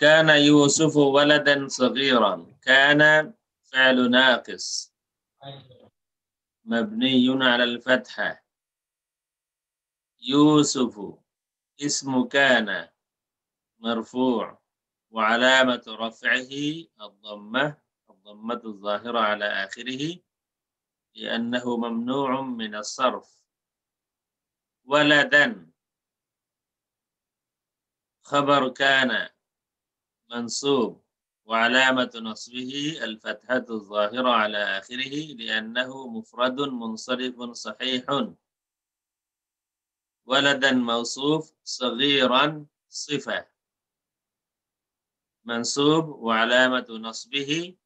كان يوسف ولدا صغيرا كان فعل ناقص مبني على الفتحة يوسف اسم كان مرفوع وعلامة رفعه الضمة الضمة الظاهرة على آخره لأنه ممنوع من الصرف ولدا خبر كان منصوب وعلامة نصبه الفتحة الظاهرة على آخره لأنه مفرد منصرف صحيح ولدا موصوف صغيرا صفة منصوب وعلامة نصبه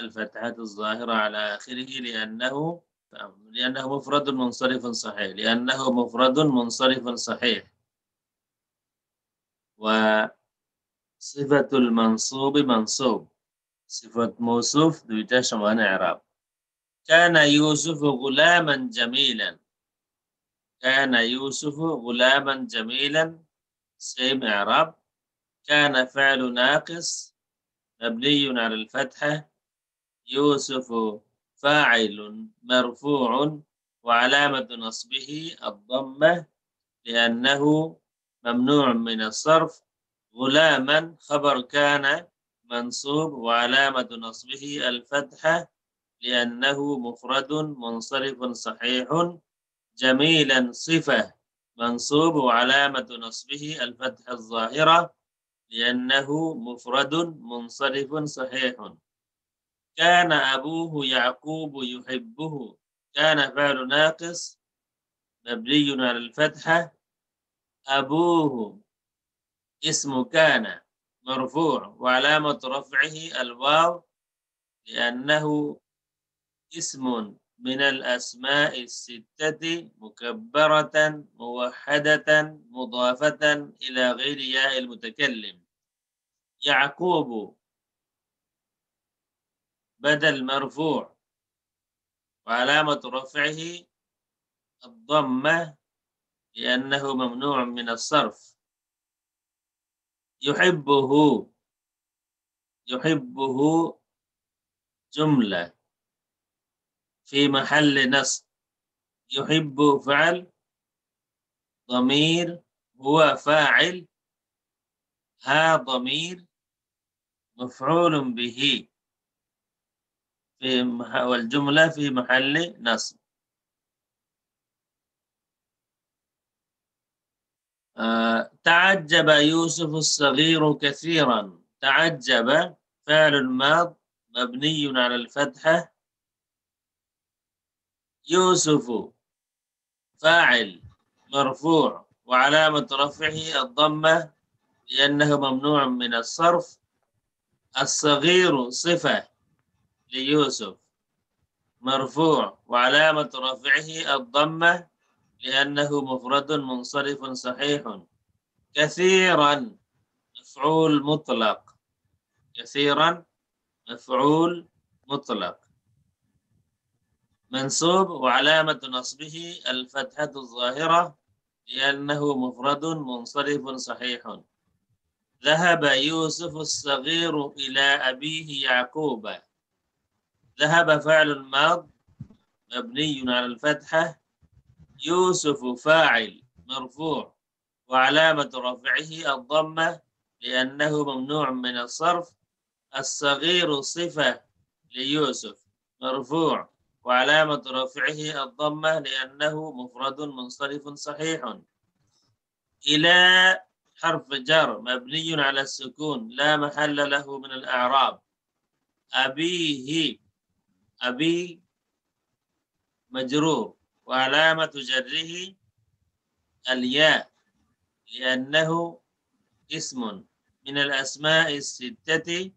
الفتحة الظاهرة على آخره لأنه لأنه مفرد منصرف صحيح لأنه مفرد منصرف صحيح و صفة المنصوب منصوب صفة موصوف দুইটা সমান إعراب كان يوسف غلاما جميلا كان يوسف غلاما جميلا سيم إعراب كان فعل ناقص مبني على الفتحة يوسف فاعل مرفوع وعلامة نصبه الضمة لأنه ممنوع من الصرف غلاما خبر كان منصوب وعلامة نصبه الفتحة لأنه مفرد منصرف صحيح جميلا صفة منصوب وعلامة نصبه الفتحة الظاهرة لأنه مفرد منصرف صحيح كان أبوه يعقوب يحبه كان فعل ناقص مبني على الفتحة أبوه اسم كان مرفوع وعلامة رفعه الواو لأنه اسم من الأسماء الستة مكبرة موحدة مضافة إلى غير ياء المتكلم يعقوب بدل مرفوع وعلامة رفعه الضمة لأنه ممنوع من الصرف يحبه يحبه جملة في محل نصب يحب فعل ضمير هو فاعل ها ضمير مفعول به في والجملة في محل نصب آه، تعجب يوسف الصغير كثيرا تعجب فعل الماض مبني على الفتحة يوسف فاعل مرفوع وعلامة رفعه الضمة لأنه ممنوع من الصرف الصغير صفة ليوسف مرفوع وعلامة رفعه الضمة لأنه مفرد منصرف صحيح كثيرا مفعول مطلق كثيرا مفعول مطلق منصوب وعلامة نصبه الفتحة الظاهرة لأنه مفرد منصرف صحيح ذهب يوسف الصغير إلى أبيه يعقوب ذهب فعل ماض مبني على الفتحة يوسف فاعل مرفوع وعلامة رفعه الضمة لأنه ممنوع من الصرف الصغير صفة ليوسف مرفوع وعلامة رفعه الضمة لأنه مفرد منصرف صحيح إلى حرف جر مبني على السكون لا محل له من الأعراب أبيه أبي مجرور وعلامة جره الياء لأنه اسم من الأسماء الستة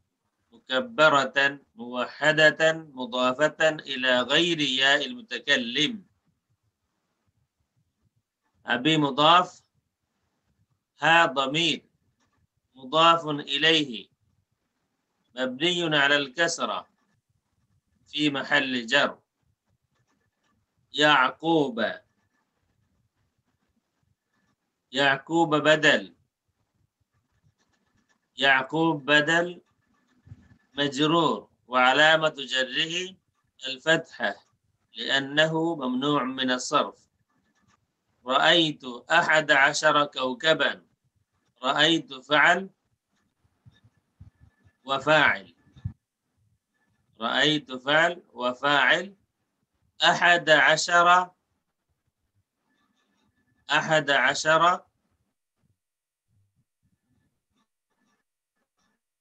مكبرة موحدة مضافة إلى غير ياء المتكلم أبي مضاف ها ضمير مضاف إليه مبني على الكسرة في محل جر يعقوب يعقوب بدل يعقوب بدل مجرور وعلامة جره الفتحة لأنه ممنوع من الصرف رأيت أحد عشر كوكبا رأيت فعل وفاعل رأيت فعل وفاعل أحد عشر أحد عشر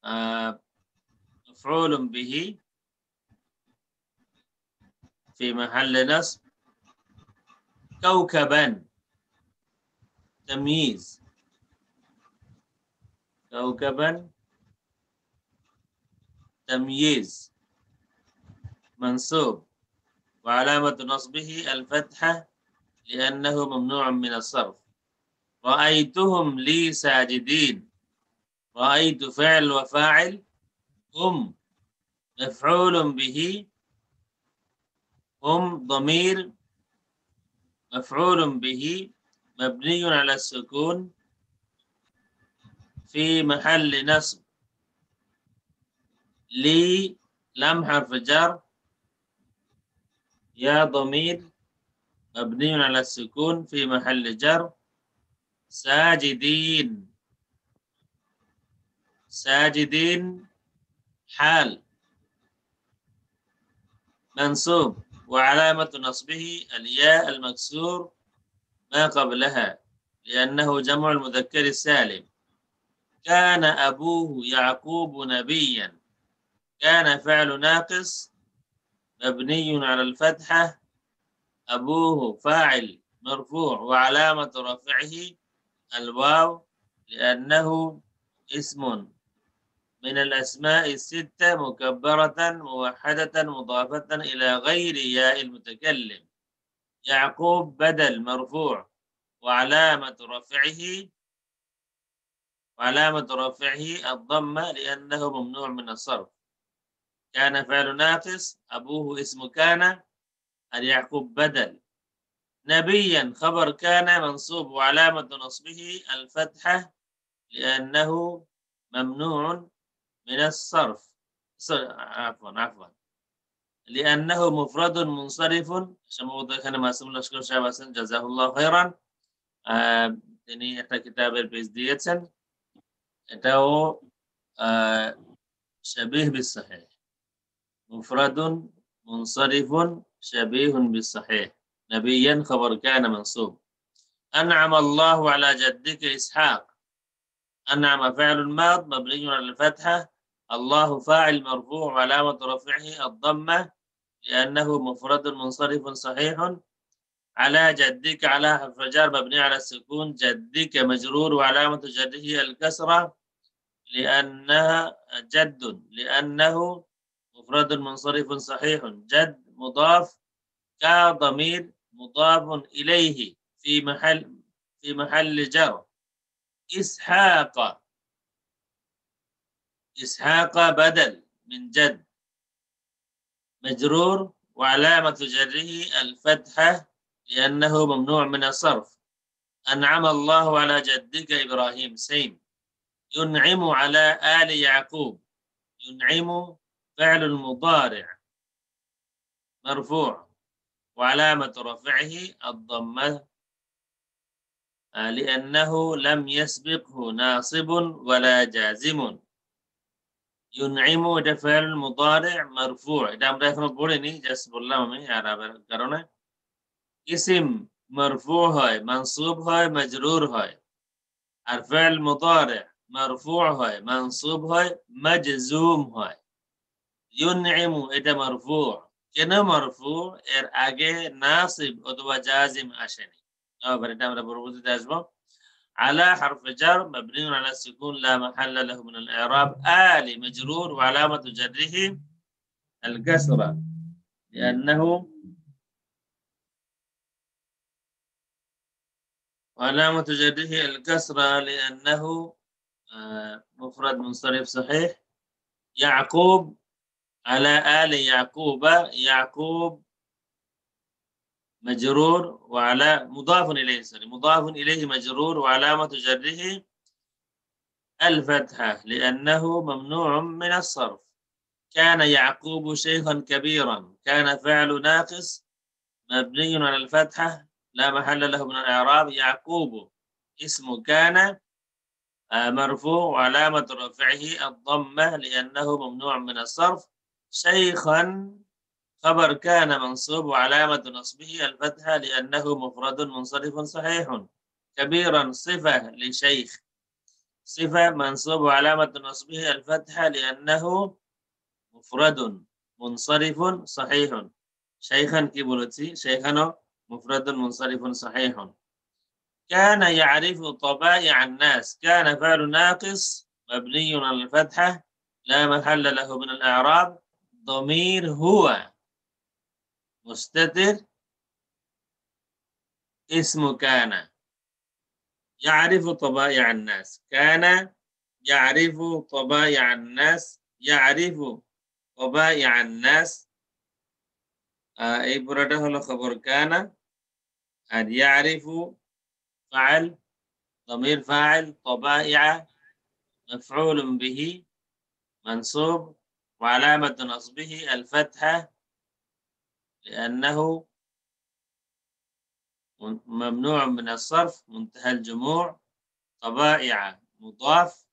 آه، مفعول به في محل نصب كوكبا تمييز كوكبا تمييز منصوب وعلامة نصبه الفتحة لأنه ممنوع من الصرف رأيتهم لي ساجدين رأيت فعل وفاعل هم مفعول به هم ضمير مفعول به مبني على السكون في محل نصب لي لم حرف جر يا ضمير مبني على السكون في محل جر ساجدين ساجدين حال منصوب وعلامة نصبه الياء المكسور ما قبلها لأنه جمع المذكر السالم كان أبوه يعقوب نبيا كان فعل ناقص مبني على الفتحة أبوه فاعل مرفوع وعلامة رفعه الواو لأنه اسم من الأسماء الستة مكبرة موحدة مضافة إلى غير ياء المتكلم يعقوب بدل مرفوع وعلامة رفعه وعلامة رفعه الضمة لأنه ممنوع من الصرف كان فعل ناقص أبوه اسم كان اليعقوب بدل نبيا خبر كان منصوب وعلامة نصبه الفتحة لأنه ممنوع من الصرف عفوا عفوا لأنه مفرد منصرف عشان এখানে মাসুম লস্কর সাহেব আছেন জাজাহুল্লাহ খাইরান তিনি একটা كتاب البيز দিয়েছেন এটাও آه، شبيه بالصحيح مفرد منصرف شبيه بالصحيح نبيا خبر كان منصوب أنعم الله على جدك إسحاق أنعم فعل ماض مبني على الفتحة الله فاعل مرفوع علامة رفعه الضمة لأنه مفرد منصرف صحيح على جدك على حرف جر مبني على السكون جدك مجرور وعلامة جره الكسرة لأنها جد لأنه مفرد منصرف صحيح جد مضاف كضمير مضاف إليه في محل في محل جر إسحاق إسحاق بدل من جد مجرور وعلامة جره الفتحة لأنه ممنوع من الصرف أنعم الله على جدك إبراهيم سيم ينعم على آل يعقوب ينعم فعل المضارع مرفوع وعلامة رفعه الضمة آه، لأنه لم يسبقه ناصب ولا جازم ينعم ده فعل المضارع مرفوع ده আমরা এখনো পড়িনি الله ممي আমি আরবের কারণে ইসিম مرفوع هاي منصوب هاي مجرور هاي الفعل المضارع مرفوع هاي منصوب هاي مجزوم هاي ينعم এটা مرفوع كنا مرفوع এর আগে নাসিব অথবা জাজিম আসেনি আবার এটা আমরা পরবর্তীতে আসব على حرف جر مبني على السكون لا محل له من الاعراب آل مجرور وعلامة جره الكسرة لأنه وعلامة جره الكسرة لأنه آه، مفرد منصرف صحيح يعقوب على آل يعقوب يعقوب مجرور وعلى مضاف إليه سوري مضاف إليه مجرور وعلامة جره الفتحة لأنه ممنوع من الصرف كان يعقوب شيخا كبيرا كان فعل ناقص مبني على الفتحة لا محل له من الإعراب يعقوب اسم كان آه، مرفوع وعلامة رفعه الضمة لأنه ممنوع من الصرف شيخا خبر كان منصوب وعلامة نصبه الفتحة لأنه مفرد منصرف صحيح كبيرا صفة لشيخ صفة منصوب وعلامة نصبه الفتحة لأنه مفرد منصرف صحيح شيخا كبرتي شيخنا مفرد منصرف صحيح كان يعرف طبائع الناس كان فعل ناقص مبني على الفتحة لا محل له من الأعراب ضمير هو مستتر اسم كان يعرف طبائع الناس كان يعرف طبائع الناس يعرف طبائع الناس اي برده হলো খবর কানা আর ইয়ারিফু ضمير فاعل طبائع مفعول به منصوب وعلامة نصبه الفتحة لأنه ممنوع من الصرف منتهى الجموع طبائع مضاف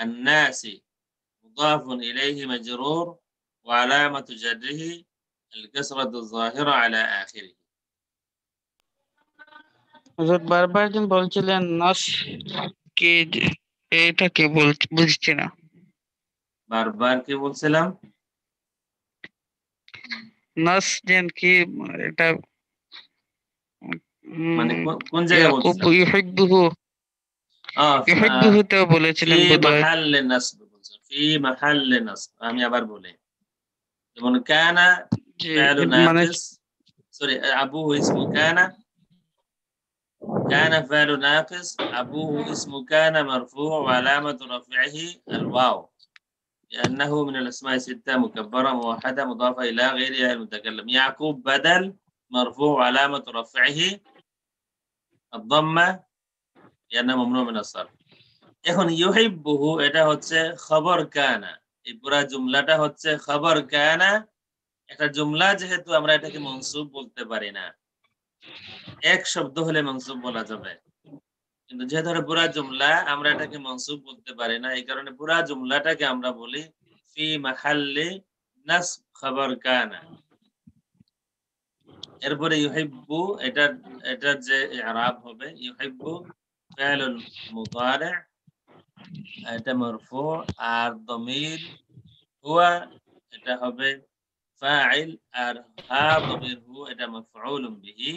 الناس مضاف إليه مجرور وعلامة جره الكسرة الظاهرة على آخره বারবার কি বলছিলাম নাসজেন কি এটা মানে কোন জায়গায় বলছিলাম আচ্ছা। আমি আবার বলি যেমন কানা মানে সরি আবু ইসমু কানা كان فعل ناقص أبوه اسم كان مرفوع وعلامة رفعه لأنه من الأسماء الستة مكبرة موحدة مضافة إلى غيرها المتكلم يعقوب بدل مرفوع علامة رفعه الضمة لأنه ممنوع من الصرف এখন ইউহিব্বুহ এটা হচ্ছে খবর কানা এই পুরা জুমলাটা হচ্ছে খবর কানা একটা জুমলা যেহেতু আমরা এটাকে মনসুব বলতে পারি না এক শব্দ হলে মনসুব বলা যাবে কিন্তু যেহেতু এটা বুড়া জুমলা আমরা এটাকে মনসুব বলতে পারি না এই কারণে বুড়া জুমলাটাকে আমরা বলি ফি মাখাল্লি নাস খবর কানা এরপরে ইউহিব্বু এটা এটা যে আরাব হবে ইউহিব্বু এটা মরফু আর দমির হুয়া এটা হবে ফাইল আর হা দমির হু এটা মফউল বিহি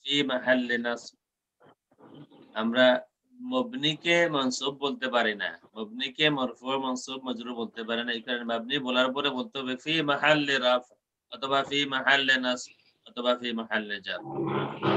ফি মাহাল্লি নাসব আমরা মবনিকে মনসুব বলতে পারি না মবনিকে মরফু মনসুব মজরু বলতে পারি না এই কারণে মবনি বলার পরে বলতে হবে ফি মাহাল্লে রাফ অথবা ফি মাহাল্লে নাস অথবা ফি মাহাল্লে জার